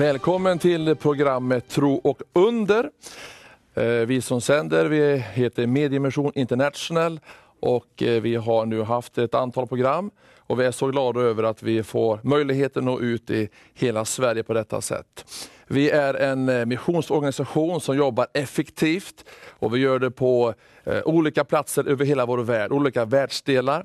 Välkommen till programmet Tro och under. Eh, vi som sänder vi heter Mediemission International och eh, vi har nu haft ett antal program och vi är så glada över att vi får möjligheten att nå ut i hela Sverige på detta sätt. Vi är en eh, missionsorganisation som jobbar effektivt och vi gör det på olika platser över hela vår värld, olika världsdelar.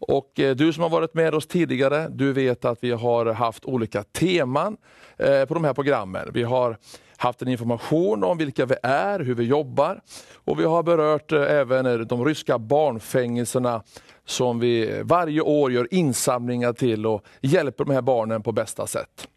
Och eh, du som har varit med oss tidigare, du vet att vi har haft olika teman eh, på de här programmen. Vi har haft en information om vilka vi är, hur vi jobbar och vi har berört eh, även de ryska barnfängelserna som vi varje år gör insamlingar till och hjälper de här barnen på bästa sätt.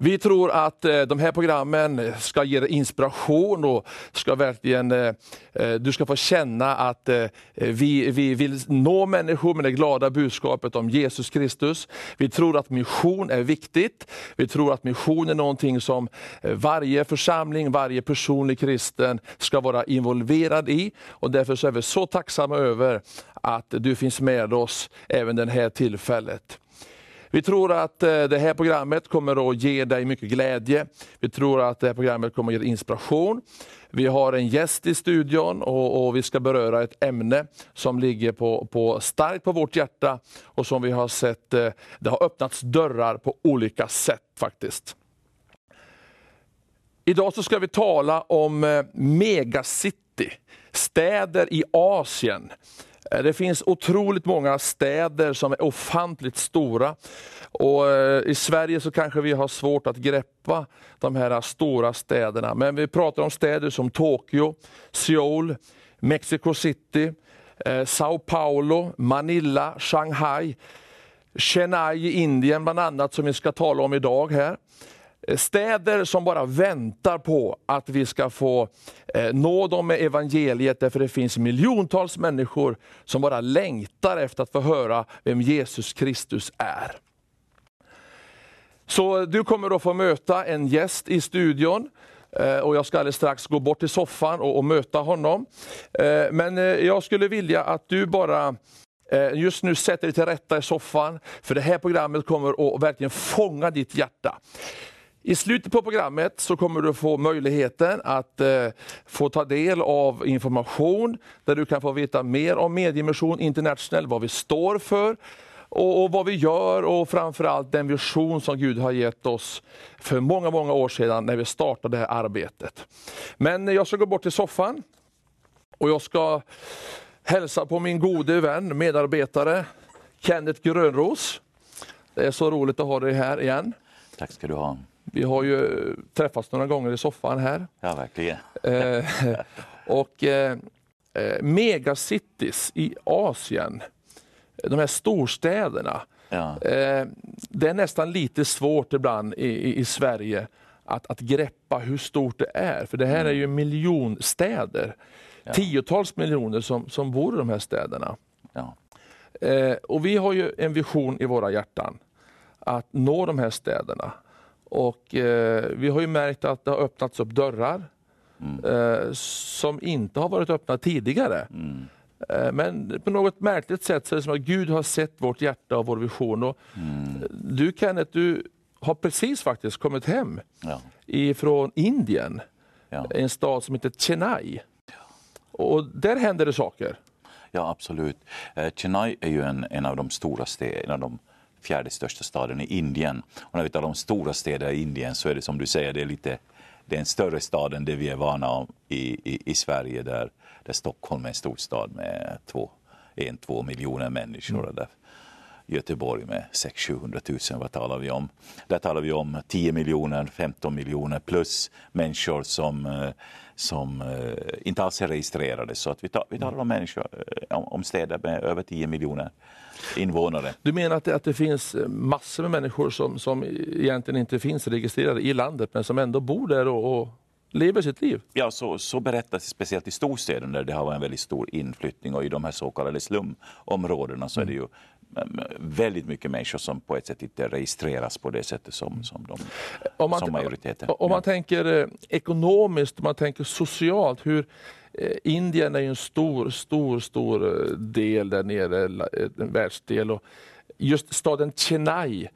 Vi tror att eh, de här programmen ska ge dig inspiration och ska verkligen, eh, eh, du ska få känna att vi, vi vill nå människor med det glada budskapet om Jesus Kristus. Vi tror att mission är viktigt. Vi tror att mission är någonting som varje församling, varje personlig kristen ska vara involverad i. Och därför så är vi så tacksamma över att du finns med oss även det här tillfället. Vi tror att eh, det här programmet kommer att ge dig mycket glädje. Vi tror att det här programmet kommer att ge inspiration. Vi har en gäst i studion och, och, vi ska beröra ett ämne som ligger på, på, starkt på vårt hjärta och som vi har sett, eh, det har öppnats dörrar på olika sätt faktiskt. Idag så ska vi tala om eh, megacity, städer i Asien Eh, det finns otroligt många städer som är ofantligt stora. Och eh, I Sverige så kanske vi har svårt att greppa de här stora städerna. Men vi pratar om städer som Tokyo, Seoul, Mexico City, eh, Sao Paulo, Manila, Shanghai, Chennai i Indien bland annat som vi ska tala om idag här städer som bara väntar på att vi ska få eh, nå dem med evangeliet, därför det finns miljontals människor som bara längtar efter att få höra vem Jesus Kristus är. Så du kommer att få möta en gäst i studion, eh, och jag ska alldeles strax gå bort till soffan och, och möta honom. Eh, men jag skulle vilja att du bara Just nu sätter dig till rätta i soffan, för det här programmet kommer att verkligen fånga ditt hjärta. I slutet på programmet så kommer du få möjligheten att eh, få ta del av information där du kan få veta mer om Mediemission International, vad vi står för och, och vad vi gör och framförallt den vision som Gud har gett oss för många, många år sedan när vi startade det här arbetet. Men jag ska gå bort till soffan och jag ska hälsa på min gode vän, medarbetare Kenneth Grönros. Det är så roligt att ha dig här igen. Tack ska du ha. Vi har ju eh, träffats några gånger i soffan här. Ja, verkligen. Eh, och eh, megacities i Asien, de här storstäderna, ja. det är nästan lite svårt ibland i, i, i Sverige att, att greppa hur stort det är. För det här mm. är ju mm. miljonstäder. Ja. Tiotals miljoner som, som bor i de här städerna. Ja. Eh, och vi har ju en vision i våra hjärtan att nå de här städerna, och eh, vi har ju märkt att det har öppnats upp dörrar mm. eh, som inte har varit öppna tidigare. Mm. Eh, men på något märkligt sätt så är det som att Gud har sett vårt hjärta och vår vision. Och mm. Eh, du Kenneth, du har precis faktiskt kommit hem ja. ifrån Indien, ja. en stad som heter Chennai. Ja. Och där händer det saker. Ja, absolut. Eh, Chennai är ju en, en av de stora städerna, de fjärde största staden i Indien. Och när vi talar om stora städer i Indien så är det som du säger, det är lite det är en större stad än det vi är vana om i, i, i Sverige där, där Stockholm är en stor stad med två, en, två miljoner människor. Mm. Där Göteborg med 600 000, vad talar vi om? Där talar vi om 10 miljoner, 15 miljoner plus människor som, eh, som eh, inte alls är registrerade. Så att vi, tar, vi talar om, människor, eh, om städer med över 10 miljoner invånare. Du menar att det, att det finns eh, massor med människor som, som egentligen inte finns registrerade i landet men som ändå bor där och, och lever sitt liv. Ja, så, så berättas det speciellt i storstäderna där det har varit en väldigt stor inflyttning och i de här så kallade slumområdena så är det ju mm väldigt mycket människor som på ett sätt inte registreras på det sättet som, mm. som, de, om man, som majoriteten. Om man tänker eh, ekonomiskt, om man tänker socialt, hur eh, Indien är ju en stor, stor, stor eh, del där nere, en världsdel. Och just staden Chennai,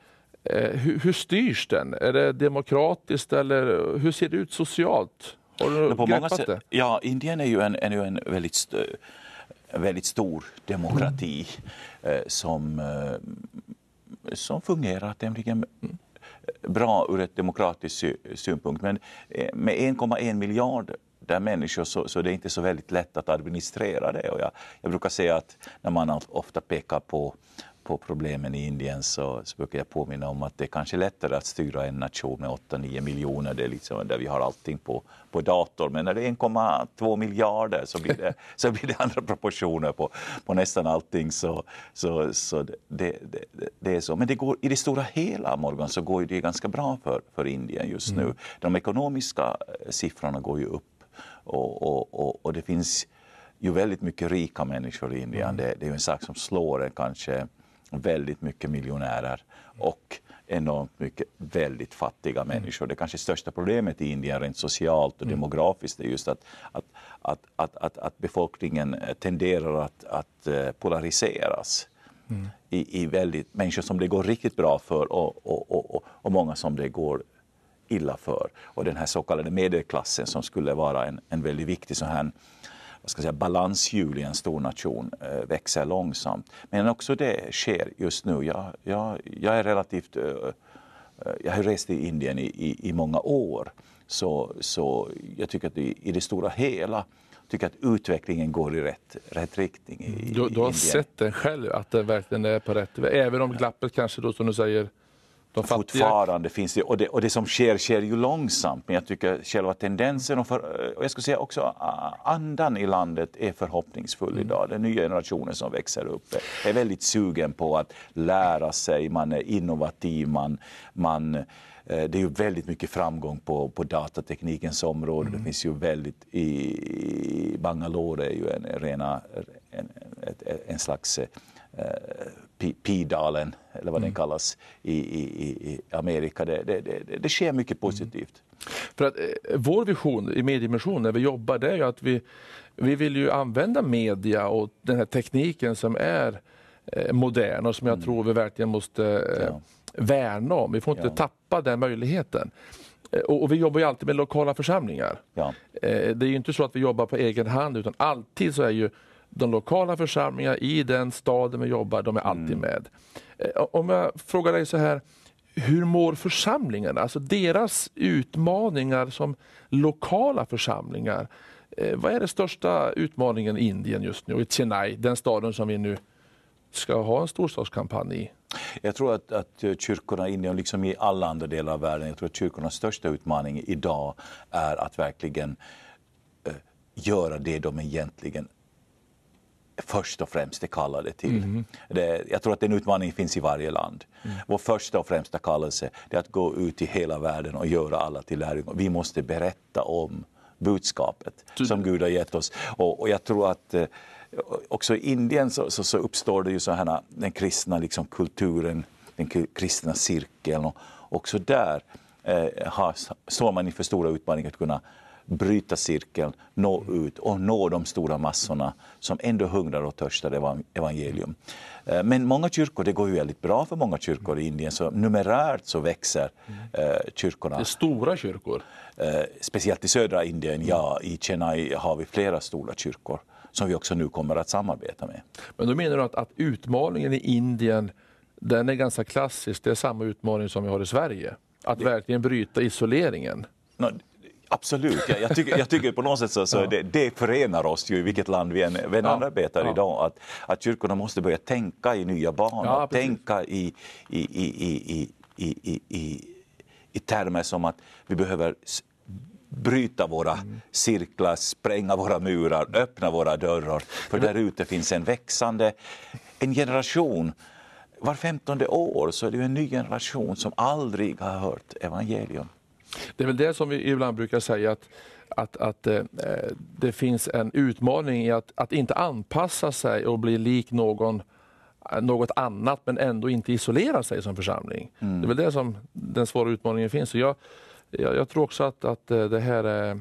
hur, hur styrs den? Är det demokratiskt eller hur ser det ut socialt? Har du på många sätt, det? Ja, Indien är ju en, är ju en väldigt väldigt stor demokrati mm. eh, som, eh, som fungerar tämligen eh, bra ur ett demokratiskt synpunkt. Men med 1,1 miljard där människor så, så det är inte så väldigt lätt att administrera det. Och jag, jag brukar säga att när man ofta pekar på på problemen i Indien så, så brukar jag påminna om att det är kanske lättare att styra en nation med 8-9 miljoner, det är liksom där vi har allting på, på dator. Men när det är 1,2 miljarder så blir det, så blir det andra proportioner på, på nästan allting. Så, så, så det, det, det är så. Men det går, i det stora hela, Morgan, så går det ganska bra för, för Indien just nu. Mm. De ekonomiska eh, siffrorna går ju upp och, och, och, och det finns ju väldigt mycket rika människor i Indien. Mm. Det, det, är en sak som slår en kanske väldigt mycket miljonärer och enormt mycket väldigt fattiga mm. människor. Det kanske största problemet i Indien rent socialt och mm. demografiskt är just att, att, att, att, att befolkningen tenderar att, att eh, polariseras. Mm. I, i väldigt, människor som det går riktigt bra för och, och, och, och, många som det går illa för. Och den här så kallade medelklassen som skulle vara en, en väldigt viktig så här vad ska säga, balanshjul i en stor nation eh, växer långsamt. Men också det sker just nu. Jag, jag, jag är relativt... Eh, eh, jag har rest i Indien i, i, i många år, så, så jag tycker att i, i det stora hela tycker att utvecklingen går i rätt, rätt riktning. I, du, du har Indien. sett den själv, att den verkligen är på rätt väg, även om glappet kanske då som du säger de Fortfarande finns det, och det, och det som sker, sker ju långsamt, men jag tycker själva tendensen och, för, och jag skulle säga också andan i landet är förhoppningsfull mm. idag. Den nya generationen som växer upp är, är väldigt sugen på att lära sig, man är innovativ, man, man eh, det är ju väldigt mycket framgång på, på datateknikens område. Mm. Det finns ju väldigt, i, i Bangalore är ju en, rena, en, en, en slags eh, Pidalen, eller vad den mm. kallas i, i, i Amerika. Det, det, det, det sker mycket mm. positivt. För att eh, vår vision i Mediemission när vi jobbar det är ju att vi, vi vill ju använda media och den här tekniken som är eh, modern och som jag mm. tror vi verkligen måste eh, ja. värna om. Vi får inte ja. tappa den möjligheten. Och, vi jobbar ju alltid med lokala församlingar. Ja. Det är ju inte så att vi jobbar på egen hand utan alltid så är ju de lokala församlingarna i den staden vi jobbar, de är alltid mm. med. Eh, om jag frågar dig så här, hur mår församlingarna? Alltså deras utmaningar som lokala församlingar. Eh, vad är den största utmaningen i Indien just nu, i Chennai, den staden som vi nu ska ha en storstadskampanj i? Jag tror att, att eh, kyrkorna i Indien, liksom i alla andra delar av världen, jag tror att kyrkornas största utmaning idag är att verkligen eh, göra det de egentligen först och främst är kallade till. Mm. Det, jag tror att den utmaningen finns i varje land. Mm. Vår första och främsta kallelse är att gå ut i hela världen och göra alla till lärjungar. Vi måste berätta om budskapet Tydligt. som Gud har gett oss. Och, och jag tror att eh, också i Indien så, så, så, uppstår det ju så här, den kristna liksom, kulturen, den kristna cirkeln. Och också där eh, har, står man inför stora utmaningar att kunna bryta cirkeln, nå ut och nå de stora massorna som ändå hungrar och törstar evangelium. Eh, men många kyrkor, det går ju väldigt bra för många kyrkor i Indien, så numerärt så växer eh, kyrkorna. Det är stora kyrkor? Eh, speciellt i södra Indien, ja. I Chennai har vi flera stora kyrkor som vi också nu kommer att samarbeta med. Men då menar du att, att utmaningen i Indien den är ganska klassisk, det är samma utmaning som vi har i Sverige? Att verkligen bryta isoleringen? Absolut, jag, jag, tycker, jag tycker på något sätt så, så ja. det, det, förenar oss ju i vilket land vi än, vi ja. arbetar ja. idag. Att, att kyrkorna måste börja tänka i nya banor, tänka i, i, i, i, i, i, i, i termer som att vi behöver bryta våra mm. cirklar, spränga våra murar, öppna våra dörrar. För där ute finns en växande en generation var femtonde år så är det en ny generation som aldrig har hört evangelium. Det är väl det som vi ibland brukar säga att, att, att eh, det finns en utmaning i att, att inte anpassa sig och bli lik någon eh, något annat men ändå inte isolera sig som församling. Mm. Det är väl det som den svåra utmaningen finns. Så jag, jag, jag tror också att, att eh, det här är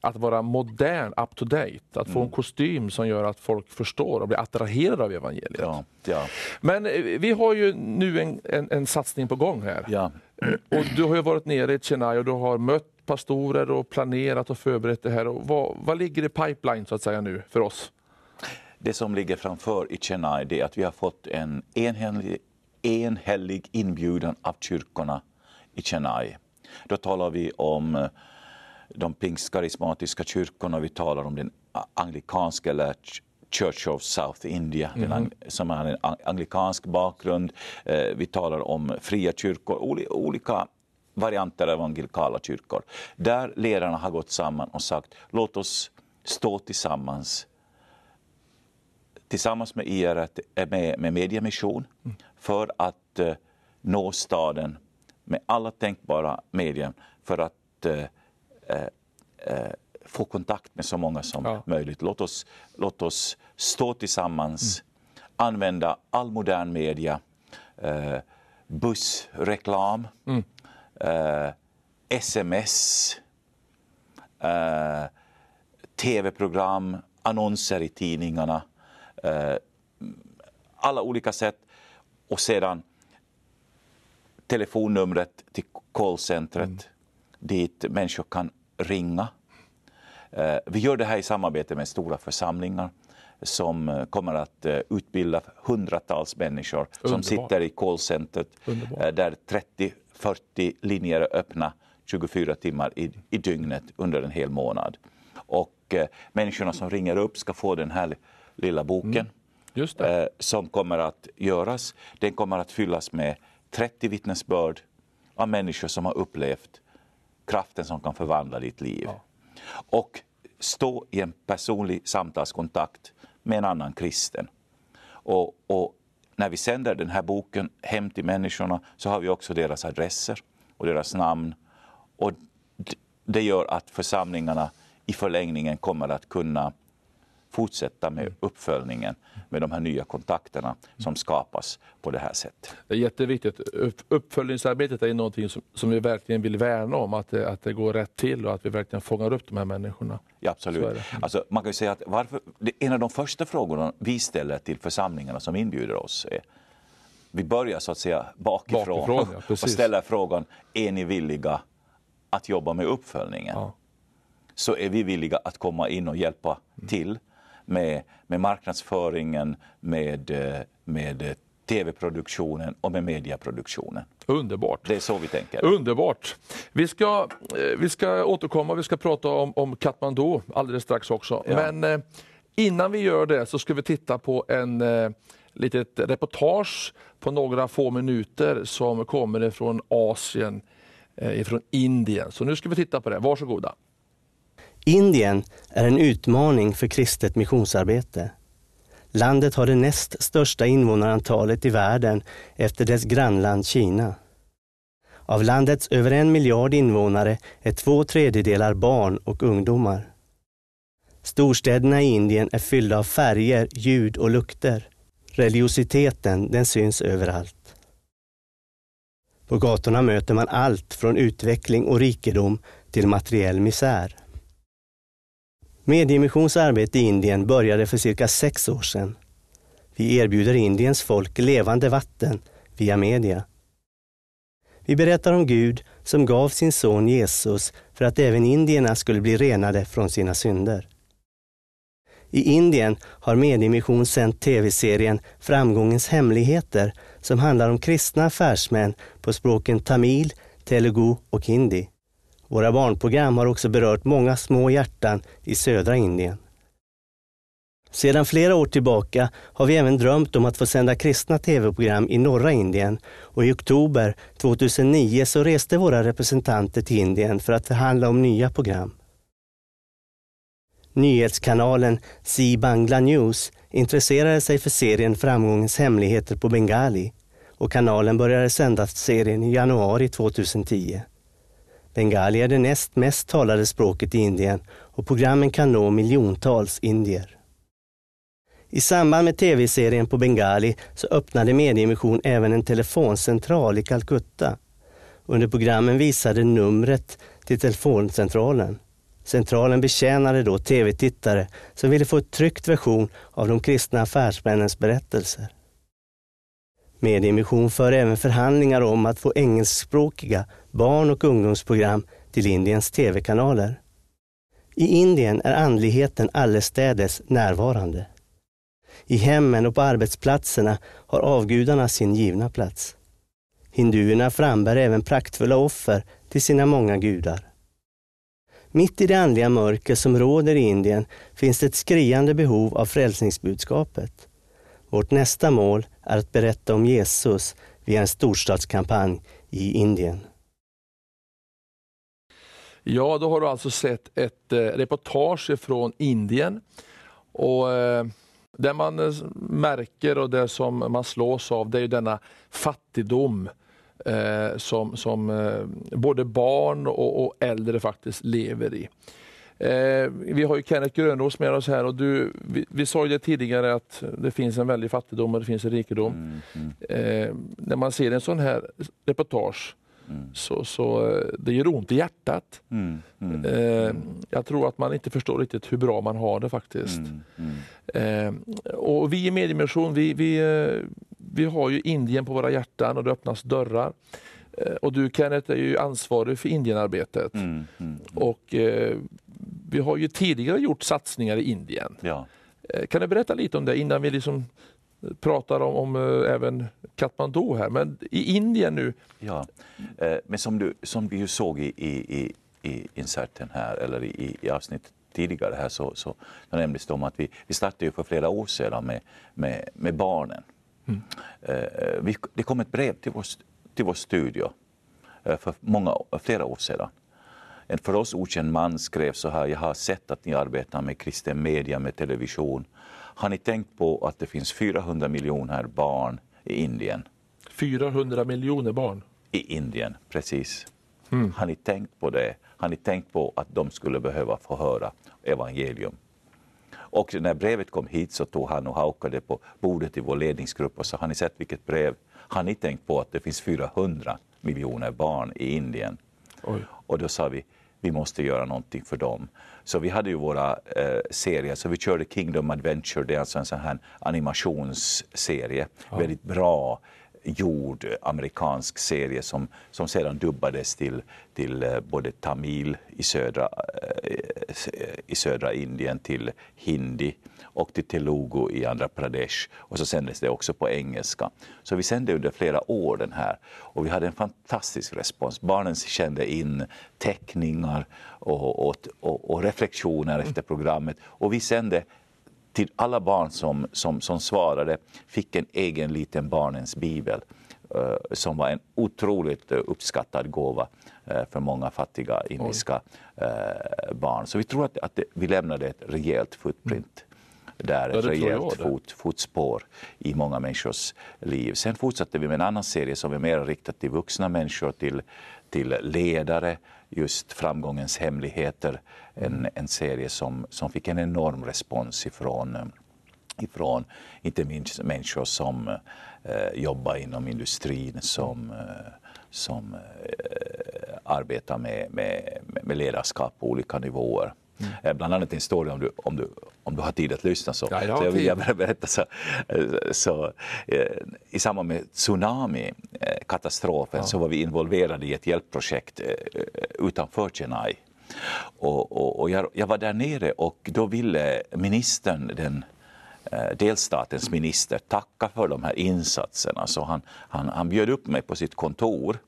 att vara modern, up to date, att få mm. en kostym som gör att folk förstår och blir attraherade av evangeliet. Ja, ja. Men eh, vi har ju nu en, en, en satsning på gång här. Ja. Och du har ju varit nere i Chennai och du har mött pastorer och planerat och förberett det här. Och vad, vad ligger i pipeline så att säga nu för oss? Det som ligger framför i Chennai är att vi har fått en enhällig, enhällig inbjudan av kyrkorna i Chennai. Då talar vi om eh, de pingstkarismatiska kyrkorna, vi talar om den anglikanska eller Church of South India, mm. den, som har en anglikansk bakgrund. Eh, vi talar om fria kyrkor, olika varianter av evangelikala kyrkor, där ledarna har gått samman och sagt låt oss stå tillsammans tillsammans med IR, eh, med, med Mediamission, mm. för att eh, nå staden med alla tänkbara medier för att eh, eh, eh, få kontakt med så många som ja. möjligt. Låt oss, låt oss stå tillsammans, mm. använda all modern media, eh, bussreklam, mm. eh, sms, eh, tv-program, annonser i tidningarna. Eh, alla olika sätt. Och sedan telefonnumret till callcentret mm. dit människor kan ringa. Eh, vi gör det här i samarbete med stora församlingar som eh, kommer att eh, utbilda hundratals människor Underbar. som sitter i callcentret eh, där 30-40 linjer är öppna 24 timmar i, i dygnet under en hel månad. Och eh, människorna som ringer upp ska få den här lilla boken mm. eh, som kommer att göras. Den kommer att fyllas med 30 vittnesbörd av människor som har upplevt kraften som kan förvandla ditt liv. Ja. Och stå i en personlig samtalskontakt med en annan kristen. Och, och, när vi sänder den här boken hem till människorna så har vi också deras adresser och deras namn. Och det gör att församlingarna i förlängningen kommer att kunna fortsätta med mm. uppföljningen med de här nya kontakterna som skapas på det här sättet. Det är jätteviktigt. Uppföljningsarbetet är någonting som, som vi verkligen vill värna om, att det, att det går rätt till och att vi verkligen fångar upp de här människorna. Ja, absolut. Mm. Alltså, man kan ju säga att varför, en av de första frågorna vi ställer till församlingarna som inbjuder oss är vi börjar så att säga bakifrån, bakifrån ja, och ställer frågan, är ni villiga att jobba med uppföljningen? Ja. Så är vi villiga att komma in och hjälpa mm. till med, med marknadsföringen, med, eh, med eh, tv-produktionen och med mediaproduktionen. Underbart. Det är så vi tänker. Underbart. Vi ska, eh, vi ska återkomma, vi ska prata om, om Katmandu alldeles strax också. Ja. Men innan vi gör det så ska vi titta på en litet reportage på några få minuter som kommer från Asien, från Indien. Så nu ska vi titta på det. Varsågoda. Indien är en utmaning för kristet missionsarbete. Landet har det näst största invånarantalet i världen efter dess grannland Kina. Av landets över en miljard invånare är två tredjedelar barn och ungdomar. Storstäderna i Indien är fyllda av färger, ljud och lukter. Religiositeten, den syns överallt. På gatorna möter man allt från utveckling och rikedom till materiell misär. Mediemissions arbete i Indien började för cirka sex år sedan. Vi erbjuder Indiens folk levande vatten via media. Vi berättar om Gud som gav sin son Jesus för att även indierna skulle bli renade från sina synder. I Indien har Mediemission sänt tv-serien Framgångens hemligheter som handlar om kristna affärsmän på språken tamil, telugu och hindi. Våra barnprogram har också berört många små hjärtan i södra Indien. Sedan flera år tillbaka har vi även drömt om att få sända kristna tv-program i norra Indien och i oktober 2009 så reste våra representanter till Indien för att förhandla om nya program. Nyhetskanalen Zee Bangla News intresserade sig för serien Framgångens hemligheter på bengali och kanalen började sända serien i januari 2010. Bengali är det näst mest talade språket i Indien och programmen kan nå miljontals indier. I samband med tv-serien på bengali så öppnade Mediemission även en telefoncentral i Calcutta. Under programmen visade numret till telefoncentralen. Centralen betjänade då tv-tittare som ville få en tryckt version av de kristna affärsmännens berättelser. Mediemission för även förhandlingar om att få engelskspråkiga barn och ungdomsprogram till Indiens tv-kanaler. I Indien är andligheten allestädes närvarande. I hemmen och på arbetsplatserna har avgudarna sin givna plats. Hinduerna frambär även praktfulla offer till sina många gudar. Mitt i det andliga mörker som råder i Indien finns det ett skriande behov av frälsningsbudskapet. Vårt nästa mål är att berätta om Jesus via en storstadskampanj i Indien. Ja, då har du alltså sett ett eh, reportage från Indien. Och eh, Det man eh, märker och det som man slås av det är denna fattigdom som, som både barn och, och äldre faktiskt lever i. Eh, vi har ju Kenneth Grönros med oss här och du, vi, vi sa ju det tidigare att det finns en väldig fattigdom och det finns en rikedom. Mm, mm. Eh, när man ser en sån här reportage Mm. Så, så eh, det gör ont i hjärtat. Mm, mm, eh, mm. jag tror att man inte förstår riktigt hur bra man har det faktiskt. Mm, mm. Eh, och vi i Mediemission, vi, vi, eh, vi har ju Indien på våra hjärtan och det öppnas dörrar. Eh, och du Kenneth är ju ansvarig för Indienarbetet. Och eh, vi har ju tidigare gjort satsningar i Indien. Ja. Eh, kan du berätta lite om det innan vi liksom eh, pratar om, om eh, även Katmandu här, men i Indien nu? Ja, men som du, som du såg i, i, i inserten här, eller i, i avsnittet tidigare här så, så nämndes det om att vi, vi startade ju för flera år sedan med, med, med barnen. Mm. Vi, det kom ett brev till vår, till vår studio för många, flera år sedan en för oss okänd man skrev så här, jag har sett att ni arbetar med kristen media, med television. Har ni tänkt på att det finns 400 miljoner barn i Indien? 400 miljoner barn? I Indien, precis. Mm. Har ni tänkt på det? Har ni tänkt på att de skulle behöva få höra evangelium? Och när brevet kom hit så tog han och haukade på bordet i vår ledningsgrupp och sa, har ni sett vilket brev? Har ni tänkt på att det finns 400 miljoner barn i Indien? Oj. Och då sa vi, vi måste göra någonting för dem. Så vi hade ju våra eh, serier, så vi körde Kingdom Adventure, det är alltså en sån här animationsserie. Ja. Väldigt bra gjord amerikansk serie som, som sedan dubbades till, till eh, både tamil i södra, eh, i södra Indien, till hindi och till Telugu i Andhra Pradesh. Och så sändes det också på engelska. Så vi sände under flera år den här och vi hade en fantastisk respons. Barnen kände in teckningar och, och, och, och reflektioner mm. efter programmet och vi sände till alla barn som, som, som svarade fick en egen liten barnens bibel eh, som var en otroligt eh, uppskattad gåva eh, för många fattiga indiska Oj. barn. Så vi tror att, att det, vi lämnade ett rejält footprint där ja, ett rejält fot, fotspår i många människors liv. Sen fortsatte vi med en annan serie som är mer riktad till vuxna människor, till, till ledare, just Framgångens hemligheter, en, mm. en serie som, som fick en enorm respons ifrån ifrån inte minst människor som eh, jobbar inom industrin, som, eh, som eh, arbetar med, med, med ledarskap på olika nivåer. Mm. Eh, bland annat en story, om du, om, du, om du har tid att lyssna. Så, ja, jag, så jag vill jag berätta så, eh, så, eh, I samband med tsunamikatastrofen ja. så var vi involverade i ett hjälpprojekt utanför Chennai. Och, och, och jag, jag var där nere och då ville ministern, den delstatens minister tacka för de här insatserna. Så han, han, han bjöd upp mig på sitt kontor.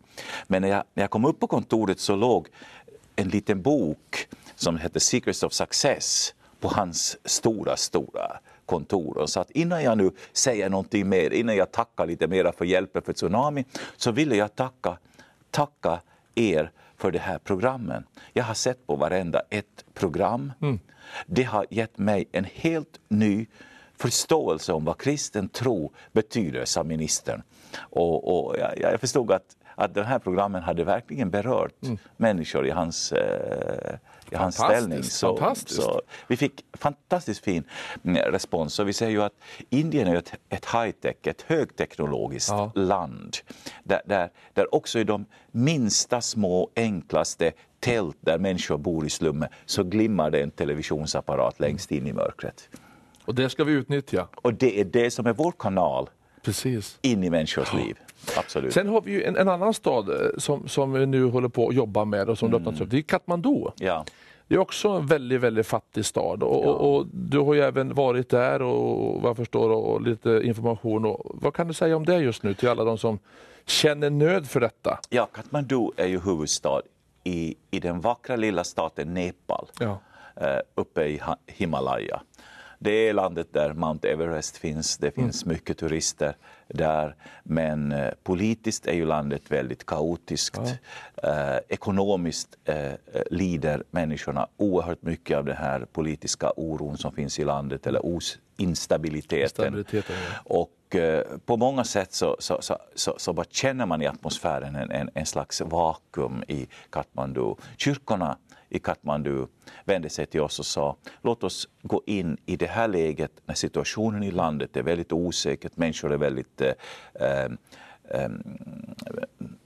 Men när jag, när jag kom upp på kontoret så låg en liten bok som hette Secrets of Success på hans stora, stora kontor. Så att innan jag nu säger någonting mer, innan jag tackar lite mer för hjälpen för Tsunami, så vill jag tacka, tacka er för de här programmen. Jag har sett på varenda ett program. Mm. Det har gett mig en helt ny förståelse om vad kristen tro betyder, sa ministern. Och, och jag, jag, förstod att, att de här programmen hade verkligen berört mm. människor i hans eh, anställning. Så, så, vi fick fantastiskt fin mm, respons. Så vi säger ju att Indien är ett, ett high-tech, ett högteknologiskt ja. land. Där, där, där också i de minsta små, enklaste tält där människor bor i slummen så glimmar det en televisionsapparat längst in i mörkret. Och det ska vi utnyttja. Och det är det som är vår kanal Precis. in i människors liv. Absolut. Sen har vi ju en, en annan stad eh, som, som vi nu håller på att jobba med och som mm. öppnats upp. Det är Katmandu. Ja. Det är också en väldigt, väldigt fattig stad och, ja. och, och du har ju även varit där och vad jag förstår och lite information. Och, vad kan du säga om det just nu till alla de som känner nöd för detta? Ja, Katmandu är ju huvudstad i, i den vackra lilla staten Nepal ja. Eh, uppe i Himalaya. Det är landet där Mount Everest finns, det mm. finns mm. mycket turister där. Men eh, politiskt är ju landet väldigt kaotiskt. Ja. Eh, ekonomiskt eh, eh, lider människorna oerhört mycket av den här politiska oron som finns i landet, eller os instabiliteten. Ja. Och eh, på många sätt så, så, så, så, så bara känner man i atmosfären en, en, en slags vakuum i Katmandu. Kyrkorna i Katmandu vände sig till oss och sa låt oss gå in i det här läget när situationen i landet är väldigt osäker, människor är väldigt eh, eh, eh,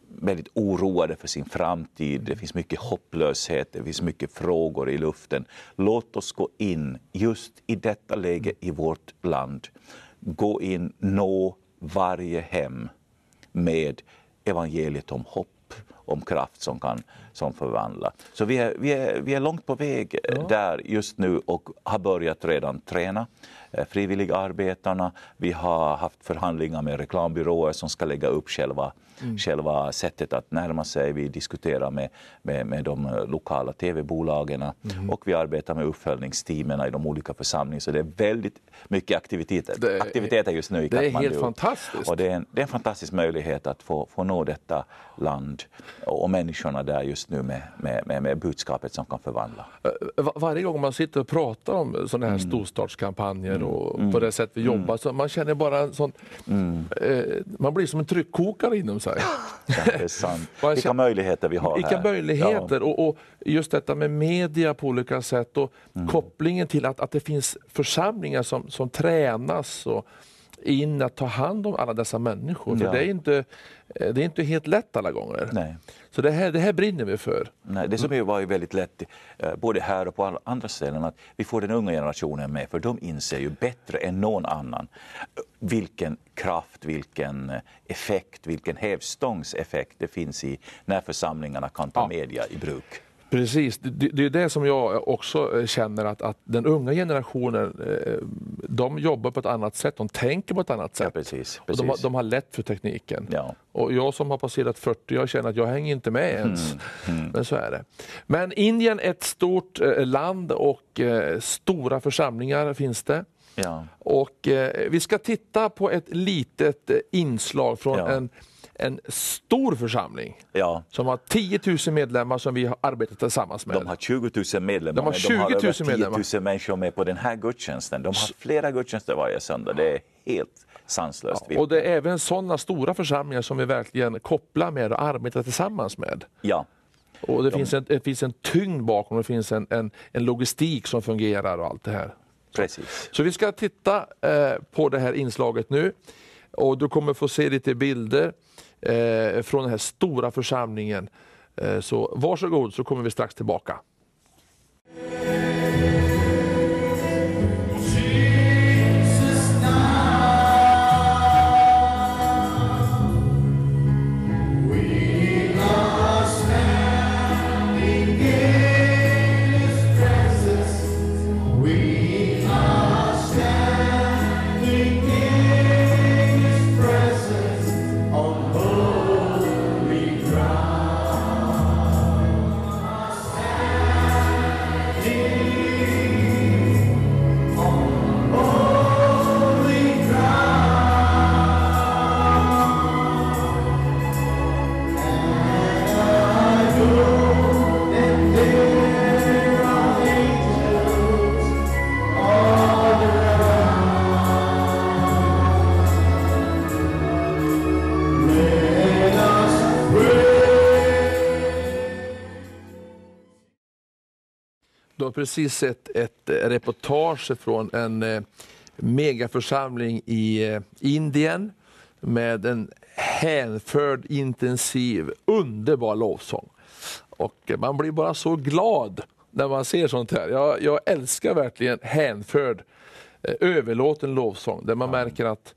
väldigt oroade för sin framtid. Det finns mycket hopplöshet, det finns mycket frågor i luften. Låt oss gå in just i detta läge i vårt land. Gå in, nå varje hem med evangeliet om hopp om kraft som kan som förvandlar. Så vi är, vi är, vi är långt på väg eh, ja. där just nu och har börjat redan träna eh, frivilligarbetarna. Vi har haft förhandlingar med reklambyråer som ska lägga upp själva mm. själva sättet att närma sig. Vi diskuterar med, med, med de lokala tv-bolagen mm. och vi arbetar med uppföljningsteamen i de olika församlingarna. Så det är väldigt mycket aktiviteter, det, aktiviteter just nu i Kathmandu. Det är helt fantastiskt. Och det är, en, det, är en, fantastisk möjlighet att få, få nå detta land och, och människorna där just nu med, med, med, med budskapet som kan förvandla. Eh, eh, varje gång man sitter och pratar om sådana här mm. storstadskampanjer och mm. på det sätt vi mm. jobbar så man känner bara en sån... Mm. Eh, man blir som en tryckkokare inom sig sig. Intressant. Vilka möjligheter vi har Vilka här. möjligheter ja. och, och, just detta med media på olika sätt och mm. kopplingen till att, att det finns församlingar som, som tränas och in att ta hand om alla dessa människor. Ja. För det, är inte, eh, det är inte helt lätt alla gånger. Nej. Så det här, det här brinner vi för. Nej, det som var väldigt lätt, eh, både här och på andra ställen, att vi får den unga generationen med, för de inser ju bättre än någon annan eh, vilken kraft, vilken effekt, vilken hävstångseffekt det finns i när församlingarna kan ta ja. media i bruk. Precis, det, är det som jag också eh, känner att, att den unga generationen eh, de jobbar på ett annat sätt, de tänker på ett annat sätt. Ja, precis, precis. Och de, har, de har lätt för tekniken. Ja. Och jag som har passerat 40, jag känner att jag hänger inte med mm, ens. Mm, mm. Men så är det. Men Indien är ett stort eh, land och stora församlingar finns det. Ja. Och vi ska titta på ett litet inslag från en en stor församling ja. som har 10 000 medlemmar som vi har arbetat tillsammans med. De har 20 000 medlemmar, de har, 20 000 de har över 10 000 medlemmar. människor med på den här gudstjänsten. De har flera gudstjänster varje söndag. Det är helt sanslöst. Ja, och det är även sådana stora församlingar som vi verkligen kopplar med och arbetar tillsammans med. Ja. Och det, de... finns en, det finns en tyngd bakom, det finns en, en, en logistik som fungerar och allt det här. Precis. Så vi ska titta eh, på det här inslaget nu och du kommer få se lite bilder eh, från den här stora församlingen. Eh, så varsågod så kommer vi strax tillbaka. precis sett ett eh, reportage från en eh, megaförsamling i eh, Indien med en hänförd, intensiv, underbar lovsång. Och man blir bara så glad när man ser sånt här. Jag, jag älskar verkligen hänförd, överlåten lovsång, där man ja. märker att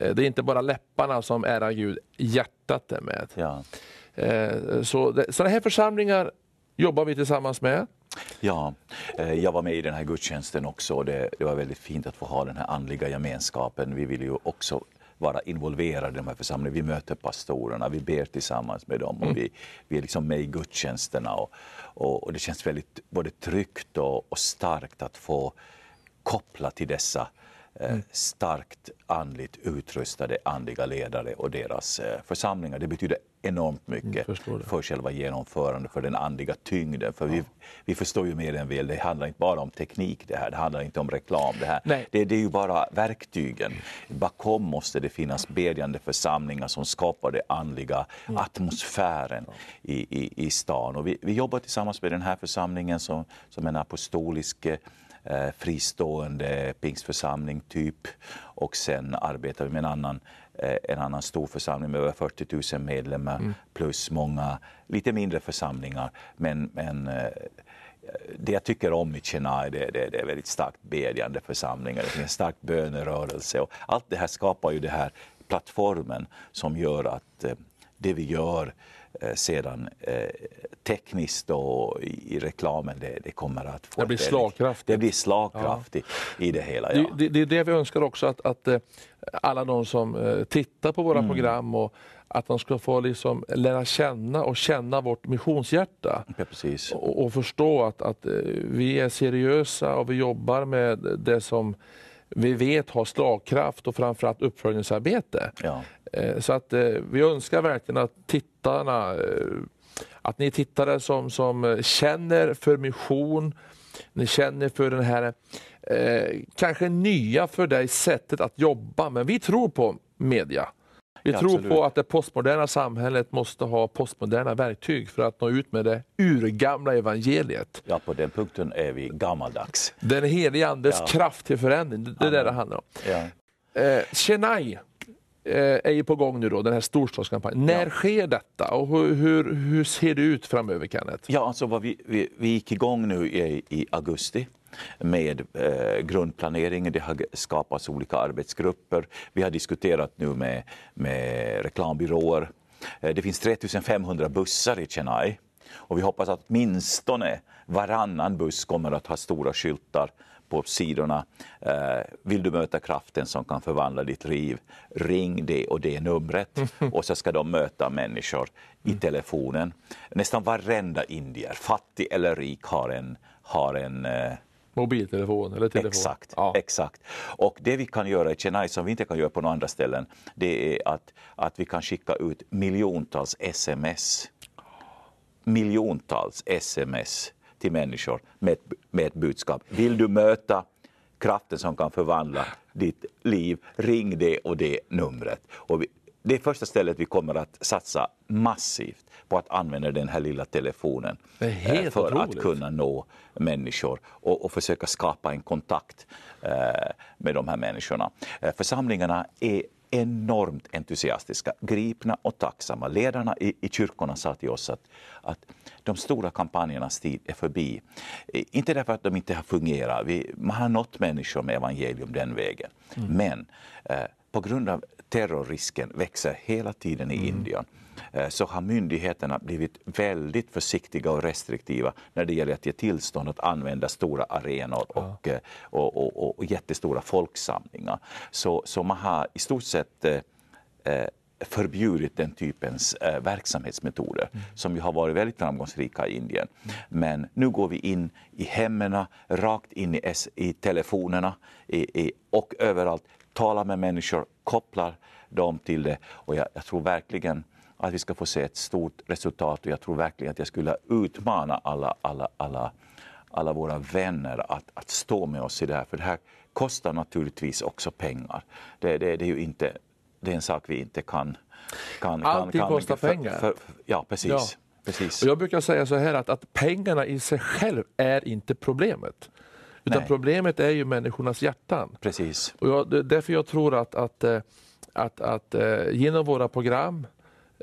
det är inte bara läpparna som ärar Gud, hjärtat är med. Ja. sådana här församlingar jobbar vi tillsammans med. Ja, eh, jag var med i den här gudstjänsten också och det, det var väldigt fint att få ha den här andliga gemenskapen. Vi vill ju också vara involverade i de här församlingarna. Vi möter pastorerna, vi ber tillsammans med dem och mm. vi, vi är liksom med i gudstjänsterna. Och, och, och, det känns väldigt både tryggt och, och starkt att få koppla till dessa Eh, mm. starkt andligt utrustade andliga ledare och deras eh, församlingar. Det betyder enormt mm, mycket för själva genomförandet, för den andliga tyngden. För ja. vi, vi förstår ju mer än väl, det handlar inte bara om teknik det här, det handlar inte om reklam det här. Det, det, är ju bara verktygen. Bakom måste det finnas bedjande församlingar som skapar den andliga mm. atmosfären i, i, i stan. Och vi, vi jobbar tillsammans med den här församlingen som, som en apostolisk eh, Eh, fristående pingstförsamling, typ. Och sen arbetar vi med en annan eh, en annan stor församling med över 40 000 medlemmar mm. plus många lite mindre församlingar. Men, men eh, det jag tycker om i Chennai det, det, det är väldigt starkt bedjande församlingar, det finns en stark bönerörelse och allt det här skapar ju den här plattformen som gör att det vi gör Eh, sedan eh, tekniskt och i, i reklamen det, det, kommer att få... Det blir slagkraftigt. Det blir slagkraft ja. i, det hela. Ja. Det, det, är det vi önskar också, att, att eh, alla de som eh, tittar på våra mm. program och att de ska få liksom lära känna och känna vårt missionshjärta. Ja, och, och, förstå att, att vi är seriösa och vi jobbar med det som vi vet har slagkraft och framförallt uppföljningsarbete. Ja. Eh, så att eh, vi önskar verkligen att tittarna, eh, att ni tittare som, som känner för mission, ni känner för den här kanske nya för dig sättet att jobba, men vi tror på media. Vi ja, tror absolut. på att det postmoderna samhället måste ha postmoderna verktyg för att nå ut med det urgamla evangeliet. Ja, på den punkten är vi gammaldags. Den helige Andes ja. kraft till förändring, det är Amen. det det handlar om. Ja. Eh, Eh, är ju på gång nu då, den här storstadskampanjen. När ja. sker detta och hur, hur, hur, ser det ut framöver, Kenneth? Ja, alltså vad vi, vi, vi gick igång nu i, i augusti med eh, grundplaneringen. Det har skapats olika arbetsgrupper. Vi har diskuterat nu med, med reklambyråer. Eh, det finns 3500 bussar i Chennai och vi hoppas att åtminstone varannan buss kommer att ha stora skyltar på sidorna. Eh, vill du möta kraften som kan förvandla ditt liv, ring det och det numret. Och så ska de möta människor i mm. telefonen. Nästan varenda indier, fattig eller rik, har en, har en eh, Mobiltelefon eller telefon. Exakt, ja. exakt. Och det vi kan göra i Chennai som vi inte kan göra på några andra ställen, det är att, att vi kan skicka ut miljontals sms. Miljontals sms till människor med ett, med ett budskap. Vill du möta kraften som kan förvandla ditt liv, ring det och det numret. Och vi, det är första stället vi kommer att satsa massivt på att använda den här lilla telefonen eh, för otroligt. att kunna nå människor och, och, försöka skapa en kontakt eh, med de här människorna. Eh, församlingarna är enormt entusiastiska, gripna och tacksamma. Ledarna i, i kyrkorna sa till oss att, att de stora kampanjernas tid är förbi. Inte därför att de inte har fungerat, vi, man har nått människor med evangelium den vägen, mm. men eh, på grund av terrorrisken växer hela tiden i mm. Indien Eh, så har myndigheterna blivit väldigt försiktiga och restriktiva när det gäller att ge tillstånd att använda stora arenor och, ja. Eh, och, och, och jättestora folksamlingar. Så, så man har i stort sett eh, eh, förbjudit den typens eh, verksamhetsmetoder mm. som ju har varit väldigt framgångsrika i Indien. Mm. Men nu går vi in i hemmen, rakt in i, S, i telefonerna i, i, och överallt, talar med människor, kopplar dem till det. Och jag, jag tror verkligen att vi ska få se ett stort resultat. Och jag tror verkligen att jag skulle utmana alla, alla, alla, alla våra vänner att, att stå med oss i det här. För det här kostar naturligtvis också pengar. Det, det, det är ju inte, det är en sak vi inte kan... kan Allting kan, kan, kostar för, pengar. För, för, ja, precis. Ja. Precis. Och jag brukar säga så här att, att pengarna i sig själv är inte problemet. Utan Nej. problemet är ju människornas hjärtan. Precis. Och jag, därför jag tror att, att, eh, att, att, att eh, genom våra program,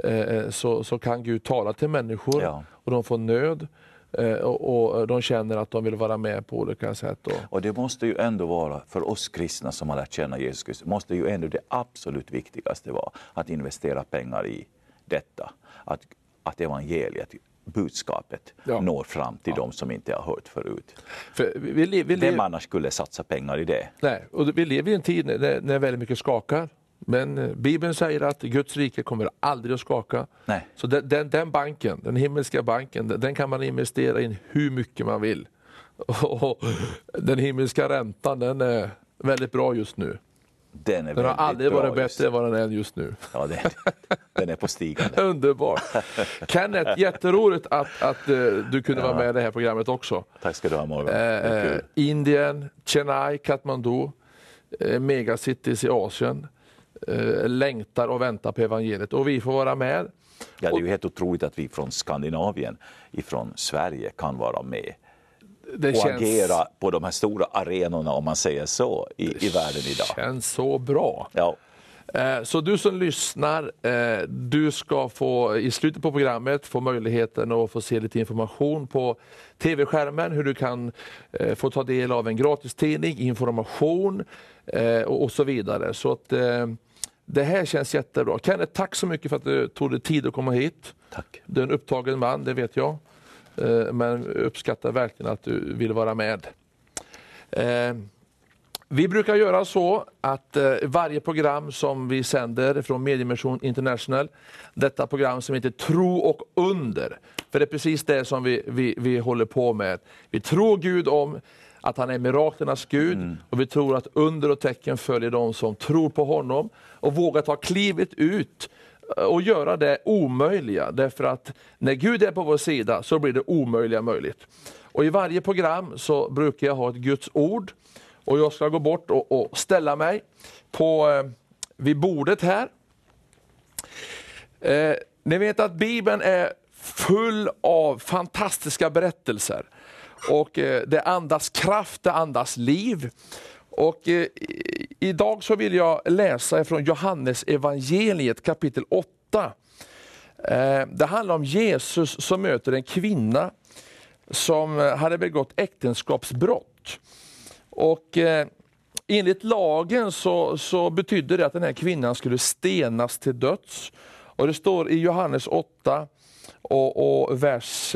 Eh, eh, så, så kan Gud tala till människor ja. och de får nöd. Eh, och, och, de känner att de vill vara med på olika sätt. Och... och det måste ju ändå vara, för oss kristna som har lärt känna Jesus Kristus, måste ju ändå det absolut viktigaste vara att investera pengar i detta. Att, att evangeliet budskapet ja. når fram till ja. de som inte har hört förut. För vi, vi, vi, Vem annars skulle satsa pengar i det? Nej, och vi lever i en tid när, när väldigt mycket skakar. Men eh, Bibeln säger att Guds rike kommer aldrig att skaka. Nej. Så den, den, den, banken, den himmelska banken, den kan man investera in hur mycket man vill. Och den himmelska räntan den är väldigt bra just nu. Den, den har aldrig varit bättre än vad den är just nu. Ja, den, den är på stigande. Underbart. Kenneth, jätteroligt att, att eh, du kunde ja. vara med i det här programmet också. Tack ska du ha Morgan. Eh, eh Indien, Chennai, Kathmandu, eh, megacities i Asien. Eh, längtar och väntar på evangeliet. Och vi får vara med. Ja, det är ju helt otroligt att vi från Skandinavien, från Sverige, kan vara med det och känns... agera på de här stora arenorna, om man säger så, i, i världen idag. Det känns så bra. Ja. Eh, så du som lyssnar, eh, du ska få i slutet på programmet få möjligheten att få se lite information på tv-skärmen, hur du kan få ta del av en gratistidning, information och så vidare. Så att det här känns jättebra. Kenneth, tack så mycket för att du tog dig tid att komma hit. Tack. Du är en upptagen man, det vet jag. Eh, men uppskattar verkligen att du vill vara med. Eh, vi brukar göra så att eh, varje program som vi sänder från Mediemission International, detta program som heter Tro och under, för det är precis det som vi, vi, vi håller på med. Vi tror Gud om, att han är miraklernas Gud mm. och vi tror att under och tecken följer de som tror på honom och vågar ta klivet ut eh, och göra det omöjliga. Därför att när Gud är på vår sida så blir det omöjliga möjligt. Och I varje program så brukar jag ha ett Guds ord och jag ska gå bort och, och ställa mig på, eh, vid bordet här. Eh, ni vet att Bibeln är full av fantastiska berättelser. Och eh, det andas kraft, det andas liv. Och eh, idag så vill jag läsa från Johannes evangeliet kapitel 8. Eh, det handlar om Jesus som möter en kvinna som hade begått äktenskapsbrott. Och enligt lagen så, så betydde det att den här kvinnan skulle stenas till döds. Och det står i Johannes 8 och, och vers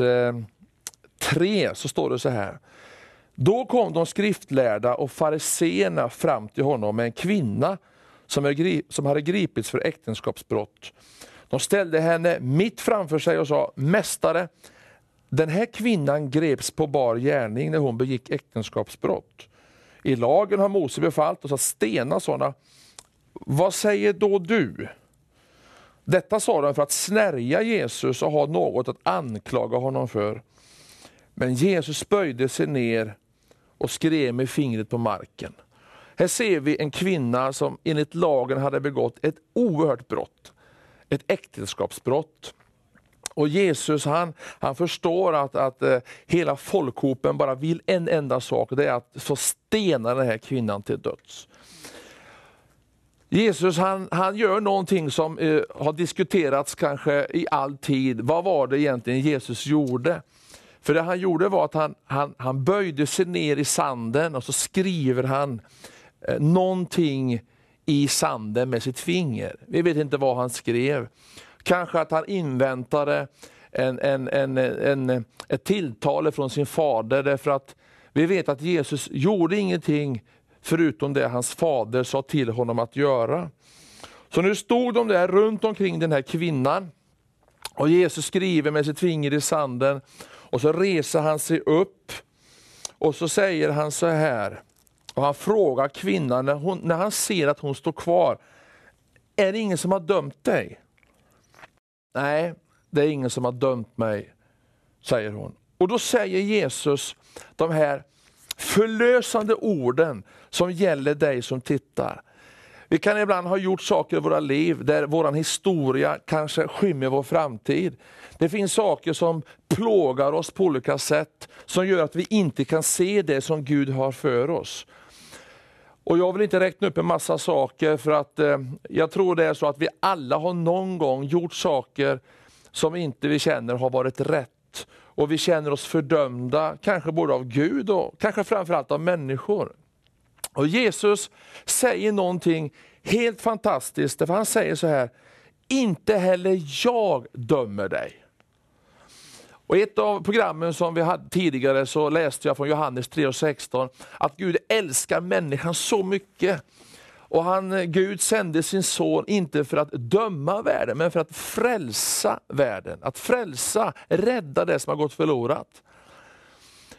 3 så står det så här. Då kom de skriftlärda och fariseerna fram till honom med en kvinna som hade gripits för äktenskapsbrott. De ställde henne mitt framför sig och sa, Mästare, den här kvinnan greps på bar gärning när hon begick äktenskapsbrott. I lagen har Mose befallt oss att stena sådana. Vad säger då du? Detta sa de för att snärja Jesus och ha något att anklaga honom för. Men Jesus böjde sig ner och skrev med fingret på marken. Här ser vi en kvinna som enligt lagen hade begått ett oerhört brott. Ett äktenskapsbrott. Och Jesus han, han förstår att, att eh, hela folkhopen bara vill en enda sak, det är att få stena den här kvinnan till döds. Jesus han, han gör någonting som eh, har diskuterats kanske i all tid. Vad var det egentligen Jesus gjorde? För det han gjorde var att han, han, han böjde sig ner i sanden och så skriver han eh, någonting i sanden med sitt finger. Vi vet inte vad han skrev. Kanske att han inväntade en, en, en, en, ett tilltal från sin fader, därför att vi vet att Jesus gjorde ingenting förutom det hans fader sa till honom att göra. Så nu stod de där runt omkring den här kvinnan, och Jesus skriver med sitt finger i sanden. Och så reser han sig upp och så säger han så här, och han frågar kvinnan när, hon, när han ser att hon står kvar, är det ingen som har dömt dig? Nej, det är ingen som har dömt mig, säger hon. Och då säger Jesus de här förlösande orden som gäller dig som tittar. Vi kan ibland ha gjort saker i våra liv där vår historia kanske skymmer vår framtid. Det finns saker som plågar oss på olika sätt, som gör att vi inte kan se det som Gud har för oss. Och Jag vill inte räkna upp en massa saker, för att eh, jag tror det är så att vi alla har någon gång gjort saker som inte vi känner har varit rätt. Och vi känner oss fördömda, kanske både av Gud och kanske framförallt av människor. Och Jesus säger någonting helt fantastiskt, för han säger så här, inte heller jag dömer dig. Och ett av programmen som vi hade tidigare så läste jag från Johannes 3.16 att Gud älskar människan så mycket. Och han, Gud sände sin son inte för att döma världen, men för att frälsa världen. Att frälsa, rädda det som har gått förlorat.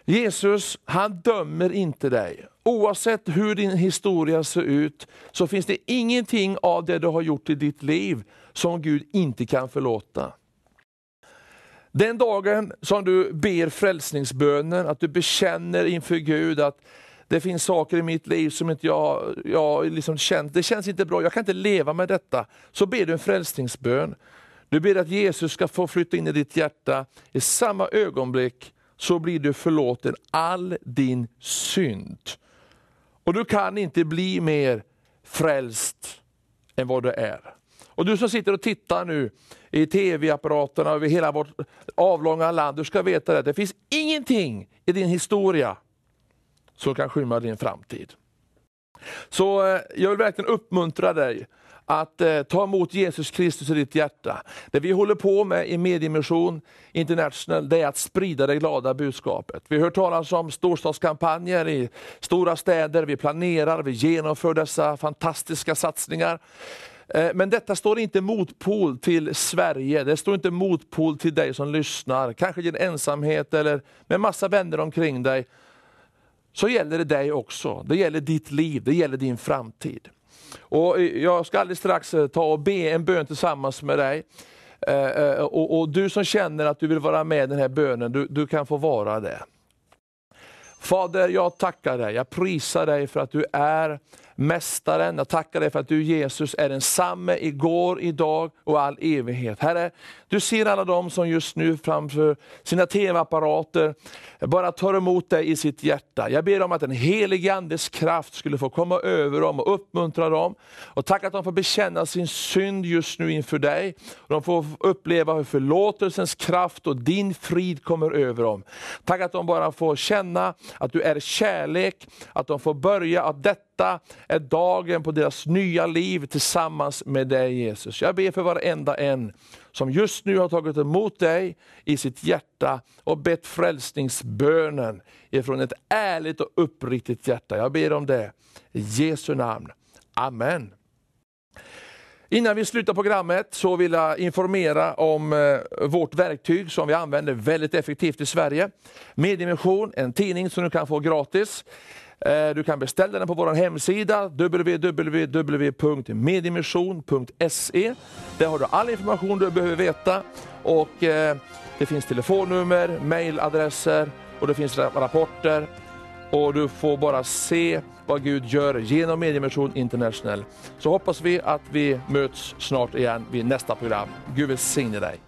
Jesus, han dömer inte dig. Oavsett hur din historia ser ut, så finns det ingenting av det du har gjort i ditt liv som Gud inte kan förlåta. Den dagen som du ber frälsningsbönen, att du bekänner inför Gud att det finns saker i mitt liv som inte jag, jag liksom känt, det känns inte bra, jag kan inte leva med detta. Så ber du en frälsningsbön. Du ber att Jesus ska få flytta in i ditt hjärta. I samma ögonblick så blir du förlåten all din synd. Och du kan inte bli mer frälst än vad du är. Och du som sitter och tittar nu i tv-apparaterna över hela vårt avlånga land, du ska veta att Det finns ingenting i din historia som kan skymma din framtid. Så eh, jag vill verkligen uppmuntra dig att eh, ta emot Jesus Kristus i ditt hjärta. Det vi håller på med i Mediemission International, det är att sprida det glada budskapet. Vi har hört talas om storstadskampanjer i stora städer, vi planerar, vi genomför dessa fantastiska satsningar. Eh, men detta står inte motpol till Sverige, det står inte motpol till dig som lyssnar, kanske din ensamhet eller med massa vänner omkring dig. Så gäller det dig också, det gäller ditt liv, det gäller din framtid. Och eh, jag ska alldeles strax eh, ta och be en bön tillsammans med dig. Och, och du som känner att du vill vara med i den här bönen, du, du kan få vara det. Fader, jag tackar dig, jag prisar dig för att du är Mästaren, jag tackar dig för att du Jesus är densamme igår, idag och all evighet. Herre, du ser alla de som just nu framför sina tv-apparater bara tar emot dig i sitt hjärta. Jag ber om att den helige Andes kraft skulle få komma över dem och uppmuntra dem. Och tack att de får bekänna sin synd just nu inför dig. De får uppleva hur förlåtelsens kraft och din frid kommer över dem. Tack att de bara får känna att du är kärlek, att de får börja att detta detta är dagen på deras nya liv tillsammans med dig Jesus. Jag ber för varenda en som just nu har tagit emot dig i sitt hjärta och bett frälsningsbönen ifrån ett ärligt och uppriktigt hjärta. Jag ber om det i Jesu namn. Amen. Innan vi slutar programmet så vill jag informera om eh, vårt verktyg som vi använder väldigt effektivt i Sverige. Mediemission, en tidning som du kan få gratis. Eh, du kan beställa den på vår hemsida www.mediemission.se. Där har du all information du behöver veta. Och eh, Det finns telefonnummer, mailadresser och det finns rapporter. Och Du får bara se vad Gud gör genom Mediemission International. Så hoppas vi att vi möts snart igen vid nästa program. Gud välsigne dig.